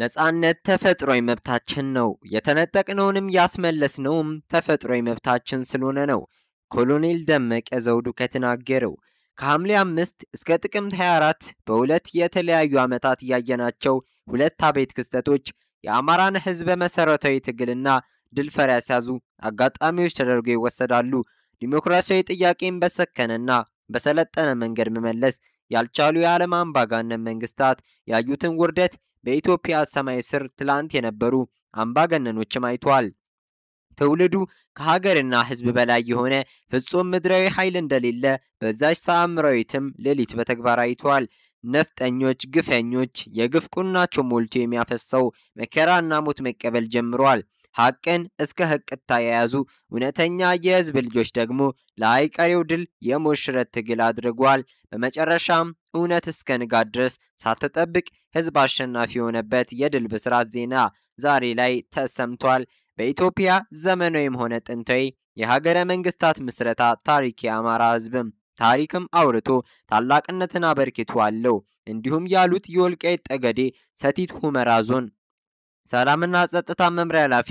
ነፃነት ተፈጥሯዊ መብታችን ነው። የተነጠቅነውንም ያስመለስነውም ተፈጥሯዊ መብታችን ስለሆነ ነው። ኮሎኔል ደመቀ ዘውዱ ከተናገረው ከሐምሌ አምስት እስከ ጥቅምት 24 በሁለት የተለያዩ ዓመታት እያየናቸው ሁለት አቤት ክስተቶች የአማራን ህዝብ መሰረታዊ ትግልና ድል ፈር ያስያዙ አጋጣሚዎች ተደርገው ይወሰዳሉ። ዲሞክራሲያዊ ጥያቄን በሰከነና በሰለጠነ መንገድ መመለስ ያልቻሉ የዓለም አምባጋነን መንግስታት ያዩትን ውርደት በኢትዮጵያ ሰማይ ስር ትላንት የነበሩ አምባገነኖችም አይቷል። ትውልዱ ከሀገርና ህዝብ በላይ የሆነ ፍጹም ምድራዊ ኃይል እንደሌለ በዛች ተአምራዊትም ሌሊት በተግባር አይቷል። ነፍጠኞች፣ ግፈኞች የግፍ ቁናቸው ሞልቶ የሚያፈሰው መከራና ሞት መቀበል ጀምረዋል። ሐቅን እስከ ህቅታ የያዙ እውነተኛ የህዝብ ልጆች ደግሞ ለአይቀሬው ድል የሞት ሽረት ትግል አድርጓል። በመጨረሻም እውነት እስከ ንጋት ድረስ ሳትጠብቅ ህዝብ አሸናፊ የሆነበት የድል ብስራት ዜና ዛሬ ላይ ተሰምቷል። በኢትዮጵያ ዘመናዊም ሆነ ጥንታዊ የሀገረ መንግስታት ምስረታ ታሪክ የአማራ ህዝብም ታሪክም አውርቶ ታላቅነትን አበርክቶ አለው። እንዲሁም ያሉት የወልቃይት ጠገዴ ሰቲት ሁመራ ዞን ሰላምና ጸጥታ መምሪያ ኃላፊ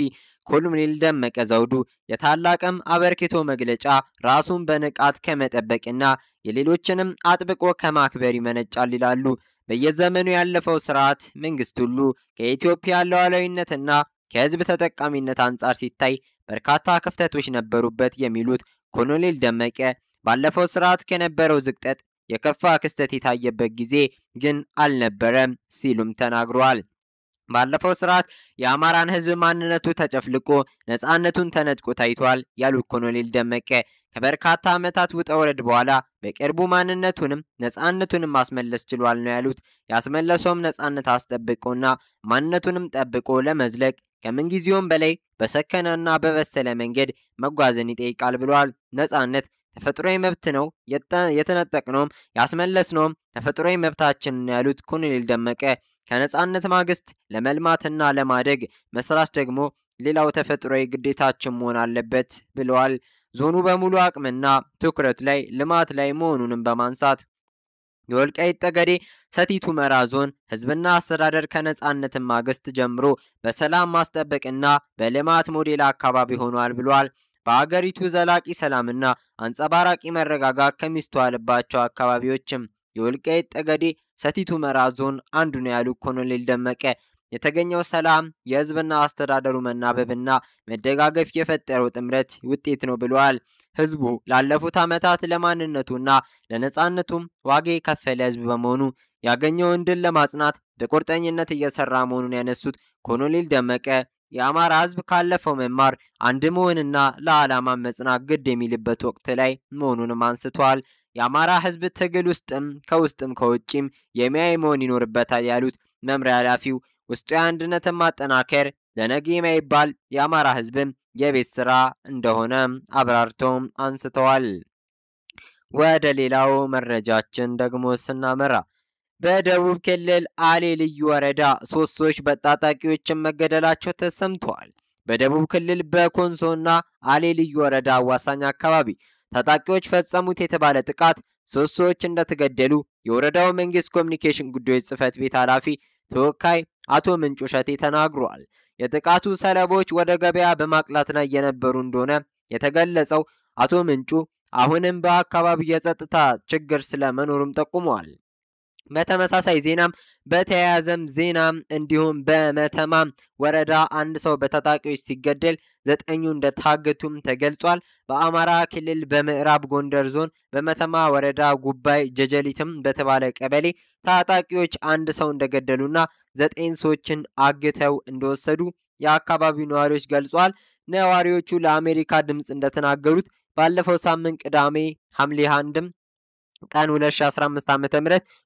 ኮሎኔል ደመቀ ዘውዱ የታላቅም አበርክቶ መግለጫ ራሱን በንቃት ከመጠበቅና የሌሎችንም አጥብቆ ከማክበር ይመነጫል ይላሉ። በየዘመኑ ያለፈው ስርዓት መንግስት ሁሉ ከኢትዮጵያ ሉዓላዊነትና ከህዝብ ተጠቃሚነት አንጻር ሲታይ በርካታ ክፍተቶች ነበሩበት የሚሉት ኮሎኔል ደመቀ ባለፈው ስርዓት ከነበረው ዝቅጠት የከፋ ክስተት የታየበት ጊዜ ግን አልነበረም ሲሉም ተናግሯል። ባለፈው ስርዓት የአማራን ህዝብ ማንነቱ ተጨፍልቆ ነፃነቱን ተነጥቆ ታይቷል ያሉት ኮሎኔል ደመቀ ከበርካታ ዓመታት ውጣ ወረድ በኋላ በቅርቡ ማንነቱንም ነፃነቱንም ማስመለስ ችሏል ነው ያሉት። ያስመለሰውም ነፃነት አስጠብቆና ማንነቱንም ጠብቆ ለመዝለቅ ከምንጊዜውም በላይ በሰከነና በበሰለ መንገድ መጓዝን ይጠይቃል ብሏል። ነፃነት ተፈጥሮዊ መብት ነው የተነጠቅነውም ያስመለስነውም ተፈጥሮዊ መብታችን ያሉት ኮሎኔል ደመቀ ከነፃነት ማግስት ለመልማትና ለማደግ መስራት ደግሞ ሌላው ተፈጥሯዊ ግዴታችን መሆን አለበት ብለዋል። ዞኑ በሙሉ አቅምና ትኩረት ላይ ልማት ላይ መሆኑንም በማንሳት የወልቃይት ጠገዴ ሰቲት ሁመራ ዞን ህዝብና አስተዳደር ከነፃነት ማግስት ጀምሮ በሰላም ማስጠበቅና በልማት ሞዴል አካባቢ ሆኗል ብሏል። በአገሪቱ ዘላቂ ሰላምና አንጸባራቂ መረጋጋት ከሚስተዋልባቸው አካባቢዎችም የወልቃይት ጠገዴ ሰቲት ሁመራ ዞን አንዱ ነው ያሉ ኮሎኔል ደመቀ የተገኘው ሰላም የህዝብና አስተዳደሩ መናበብና መደጋገፍ የፈጠረው ጥምረት ውጤት ነው ብለዋል። ህዝቡ ላለፉት ዓመታት ለማንነቱና ለነጻነቱም ዋጋ የከፈለ ህዝብ በመሆኑ ያገኘውን ድል ለማጽናት በቁርጠኝነት እየሰራ መሆኑን ያነሱት ኮሎኔል ደመቀ የአማራ ህዝብ ካለፈው መማር አንድ መሆንና ለዓላማ መጽናት ግድ የሚልበት ወቅት ላይ መሆኑንም አንስቷል። የአማራ ህዝብ ትግል ውስጥም ከውስጥም ከውጭም የሚያይ መሆን ይኖርበታል ያሉት መምሪያ ኃላፊው ውስጡ የአንድነትን ማጠናከር ለነገ የማይባል የአማራ ህዝብም የቤት ስራ እንደሆነ አብራርተውም አንስተዋል። ወደ ሌላው መረጃችን ደግሞ ስናመራ በደቡብ ክልል አሌ ልዩ ወረዳ ሶስት ሰዎች በታጣቂዎችን መገደላቸው ተሰምተዋል። በደቡብ ክልል በኮንሶና አሌ ልዩ ወረዳ አዋሳኝ አካባቢ ታጣቂዎች ፈጸሙት የተባለ ጥቃት ሶስት ሰዎች እንደተገደሉ የወረዳው መንግስት ኮሚኒኬሽን ጉዳዮች ጽህፈት ቤት ኃላፊ ተወካይ አቶ ምንጩ ሸቴ ተናግሯል። የጥቃቱ ሰለቦች ወደ ገበያ በማቅላት ላይ የነበሩ እንደሆነ የተገለጸው አቶ ምንጩ አሁንም በአካባቢው የጸጥታ ችግር ስለመኖሩም ጠቁመዋል። በተመሳሳይ ዜናም በተያያዘም ዜናም እንዲሁም በመተማ ወረዳ አንድ ሰው በታጣቂዎች ሲገደል ዘጠኙ እንደታገቱም ተገልጿል። በአማራ ክልል በምዕራብ ጎንደር ዞን በመተማ ወረዳ ጉባይ ጀጀሊትም በተባለ ቀበሌ ታጣቂዎች አንድ ሰው እንደገደሉና ዘጠኝ ሰዎችን አግተው እንደወሰዱ የአካባቢው ነዋሪዎች ገልጿል። ነዋሪዎቹ ለአሜሪካ ድምፅ እንደተናገሩት ባለፈው ሳምንት ቅዳሜ ሐምሌ አንድም ቀን 2015 ዓ.ም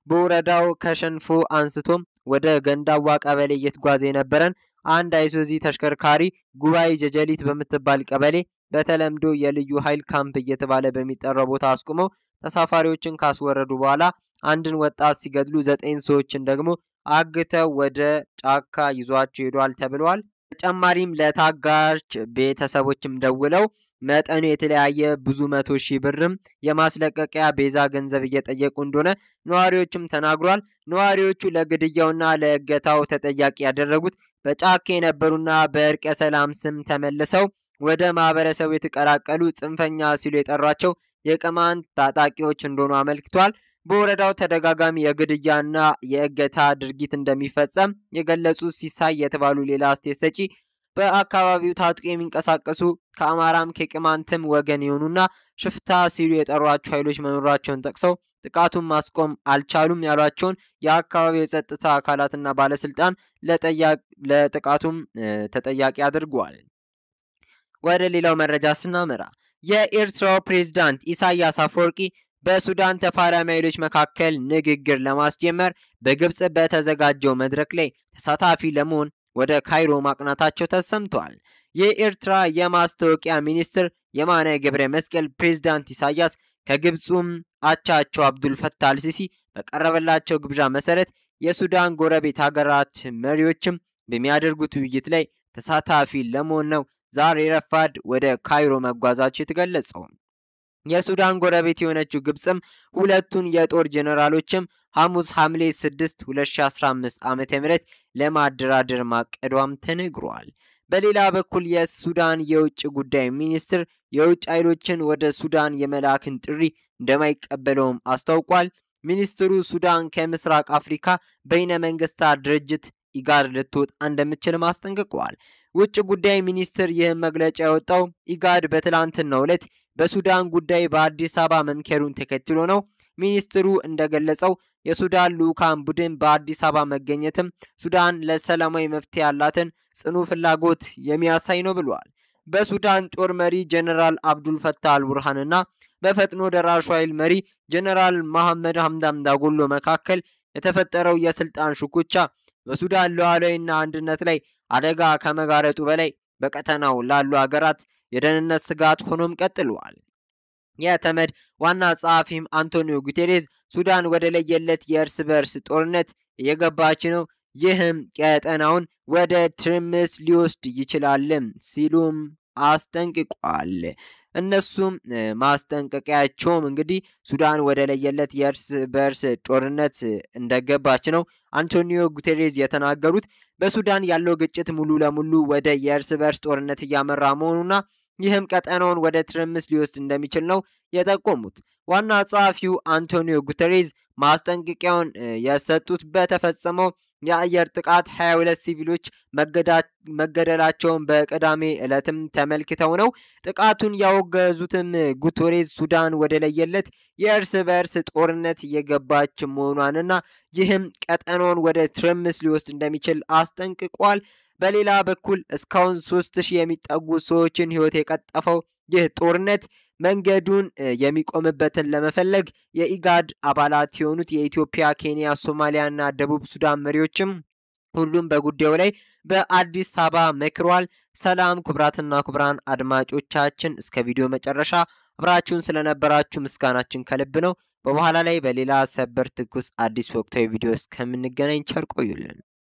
በወረዳው ከሸንፎ አንስቶ ወደ ገንዳዋ ቀበሌ እየተጓዘ የነበረን አንድ አይሱዚ ተሽከርካሪ ጉባኤ ጀጀሊት በምትባል ቀበሌ በተለምዶ የልዩ ኃይል ካምፕ እየተባለ በሚጠራው ቦታ አስቁመው ተሳፋሪዎችን ካስወረዱ በኋላ አንድን ወጣት ሲገድሉ ዘጠኝ ሰዎችን ደግሞ አግተው ወደ ጫካ ይዟቸው ሄዷል ተብለዋል። በተጨማሪም ለታጋች ቤተሰቦችም ደውለው መጠኑ የተለያየ ብዙ መቶ ሺህ ብርም የማስለቀቂያ ቤዛ ገንዘብ እየጠየቁ እንደሆነ ነዋሪዎችም ተናግሯል። ነዋሪዎቹ ለግድያውና ለእገታው ተጠያቂ ያደረጉት በጫካ የነበሩና በእርቀ ሰላም ስም ተመልሰው ወደ ማህበረሰቡ የተቀላቀሉ ጽንፈኛ ሲሉ የጠሯቸው የቅማንት ታጣቂዎች እንደሆኑ አመልክቷል። በወረዳው ተደጋጋሚ የግድያና የእገታ ድርጊት እንደሚፈጸም የገለጹት ሲሳይ የተባሉ ሌላ አስቴት ሰጪ በአካባቢው ታጥቆ የሚንቀሳቀሱ ከአማራም ከቅማንትም ወገን የሆኑና ሽፍታ ሲሉ የጠሯቸው ኃይሎች መኖራቸውን ጠቅሰው ጥቃቱን ማስቆም አልቻሉም ያሏቸውን የአካባቢው የጸጥታ አካላትና ባለስልጣን ለጥቃቱም ተጠያቂ አድርጓል። ወደ ሌላው መረጃ ስናመራ የኤርትራው ፕሬዝዳንት ኢሳያስ አፈወርቂ በሱዳን ተፋላሚ ኃይሎች መካከል ንግግር ለማስጀመር በግብፅ በተዘጋጀው መድረክ ላይ ተሳታፊ ለመሆን ወደ ካይሮ ማቅናታቸው ተሰምቷል። የኤርትራ የማስታወቂያ ሚኒስትር የማነ ገብረ መስቀል ፕሬዝዳንት ኢሳያስ ከግብፁም አቻቸው አብዱል ፈታህ አልሲሲ በቀረበላቸው ግብዣ መሰረት የሱዳን ጎረቤት ሀገራት መሪዎችም በሚያደርጉት ውይይት ላይ ተሳታፊ ለመሆን ነው ዛሬ ረፋድ ወደ ካይሮ መጓዛቸው የተገለጸው። የሱዳን ጎረቤት የሆነችው ግብፅም ሁለቱን የጦር ጄኔራሎችም ሐሙስ ሐምሌ 6 2015 ዓ ም ለማደራደር ማቀዷም ተነግሯል። በሌላ በኩል የሱዳን የውጭ ጉዳይ ሚኒስትር የውጭ ኃይሎችን ወደ ሱዳን የመላክን ጥሪ እንደማይቀበለውም አስታውቋል። ሚኒስትሩ ሱዳን ከምስራቅ አፍሪካ በይነ መንግስታት ድርጅት ኢጋድ ልትወጣ እንደምትችልም አስጠንቅቀዋል። ውጭ ጉዳይ ሚኒስትር ይህ መግለጫ የወጣው ኢጋድ በትላንትናው ዕለት በሱዳን ጉዳይ በአዲስ አበባ መምከሩን ተከትሎ ነው። ሚኒስትሩ እንደገለጸው የሱዳን ልዑካን ቡድን በአዲስ አበባ መገኘትም ሱዳን ለሰላማዊ መፍትሄ ያላትን ጽኑ ፍላጎት የሚያሳይ ነው ብለዋል። በሱዳን ጦር መሪ ጀነራል አብዱል ፈታህ አልቡርሃን በፈጥኖ ደራሹ ኃይል መሪ ጀነራል መሐመድ ሐምዳም ዳጎሎ መካከል የተፈጠረው የስልጣን ሹኩቻ በሱዳን ሉዓላዊና አንድነት ላይ አደጋ ከመጋረጡ በላይ በቀጠናው ላሉ አገራት የደህንነት ስጋት ሆኖም ቀጥሏል። የተመድ ዋና ጸሐፊም አንቶኒዮ ጉቴሬዝ ሱዳን ወደ ለየለት የእርስ በርስ ጦርነት እየገባች ነው፣ ይህም ቀጠናውን ወደ ትርምስ ሊወስድ ይችላልም ሲሉም አስጠንቅቋል። እነሱም ማስጠንቀቂያቸውም እንግዲህ ሱዳን ወደ ለየለት የእርስ በርስ ጦርነት እንደገባች ነው አንቶኒዮ ጉቴሬዝ የተናገሩት። በሱዳን ያለው ግጭት ሙሉ ለሙሉ ወደ የእርስ በርስ ጦርነት እያመራ መሆኑና ይህም ቀጠናውን ወደ ትርምስ ሊወስድ እንደሚችል ነው የጠቆሙት። ዋና ጸሐፊው አንቶኒዮ ጉተሬዝ ማስጠንቀቂያውን የሰጡት በተፈጸመው የአየር ጥቃት 22 ሲቪሎች መገደላቸውን በቅዳሜ ዕለትም ተመልክተው ነው። ጥቃቱን ያወገዙትም ጉቶሬዝ ሱዳን ወደ ለየለት የእርስ በእርስ ጦርነት እየገባች መሆኗንና ይህም ቀጠናውን ወደ ትርምስ ሊወስድ እንደሚችል አስጠንቅቋል። በሌላ በኩል እስካሁን ሶስት ሺህ የሚጠጉ ሰዎችን ህይወት የቀጠፈው ይህ ጦርነት መንገዱን የሚቆምበትን ለመፈለግ የኢጋድ አባላት የሆኑት የኢትዮጵያ፣ ኬንያ፣ ሶማሊያና ደቡብ ሱዳን መሪዎችም ሁሉም በጉዳዩ ላይ በአዲስ አበባ መክሯል። ሰላም ክቡራትና ክቡራን አድማጮቻችን እስከ ቪዲዮ መጨረሻ አብራችሁን ስለነበራችሁ ምስጋናችን ከልብ ነው። በኋላ ላይ በሌላ ሰበር ትኩስ አዲስ ወቅታዊ ቪዲዮ እስከምንገናኝ ቸር ቆዩልን።